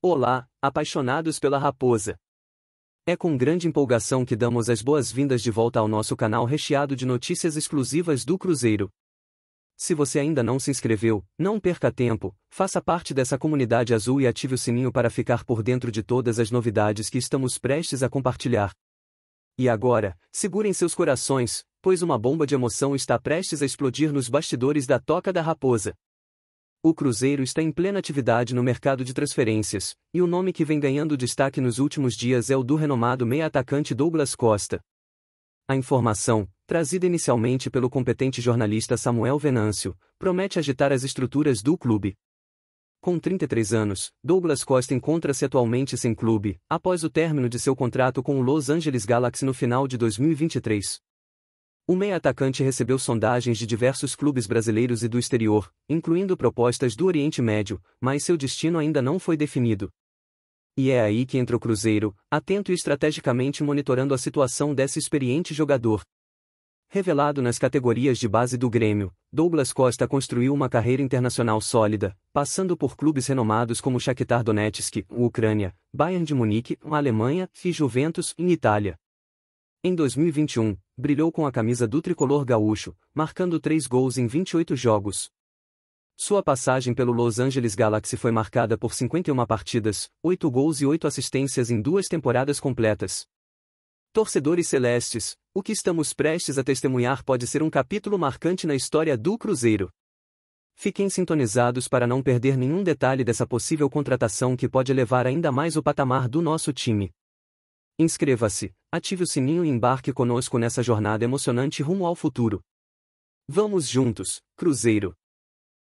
Olá, apaixonados pela raposa! É com grande empolgação que damos as boas-vindas de volta ao nosso canal recheado de notícias exclusivas do Cruzeiro. Se você ainda não se inscreveu, não perca tempo, faça parte dessa comunidade azul e ative o sininho para ficar por dentro de todas as novidades que estamos prestes a compartilhar. E agora, segurem seus corações, pois uma bomba de emoção está prestes a explodir nos bastidores da Toca da Raposa. O Cruzeiro está em plena atividade no mercado de transferências, e o nome que vem ganhando destaque nos últimos dias é o do renomado meia-atacante Douglas Costa. A informação, trazida inicialmente pelo competente jornalista Samuel Venâncio, promete agitar as estruturas do clube. Com 33 anos, Douglas Costa encontra-se atualmente sem clube, após o término de seu contrato com o Los Angeles Galaxy no final de 2023. O meia atacante recebeu sondagens de diversos clubes brasileiros e do exterior, incluindo propostas do Oriente Médio, mas seu destino ainda não foi definido. E é aí que entra o Cruzeiro, atento e estrategicamente monitorando a situação desse experiente jogador. Revelado nas categorias de base do Grêmio, Douglas Costa construiu uma carreira internacional sólida, passando por clubes renomados como Shakhtar Donetsk, Ucrânia, Bayern de Munique, Alemanha e Juventus, em Itália. Em 2021, brilhou com a camisa do tricolor gaúcho, marcando três gols em 28 jogos. Sua passagem pelo Los Angeles Galaxy foi marcada por 51 partidas, 8 gols e 8 assistências em duas temporadas completas. Torcedores celestes, o que estamos prestes a testemunhar pode ser um capítulo marcante na história do Cruzeiro. Fiquem sintonizados para não perder nenhum detalhe dessa possível contratação que pode elevar ainda mais o patamar do nosso time. Inscreva-se, ative o sininho e embarque conosco nessa jornada emocionante rumo ao futuro. Vamos juntos, Cruzeiro!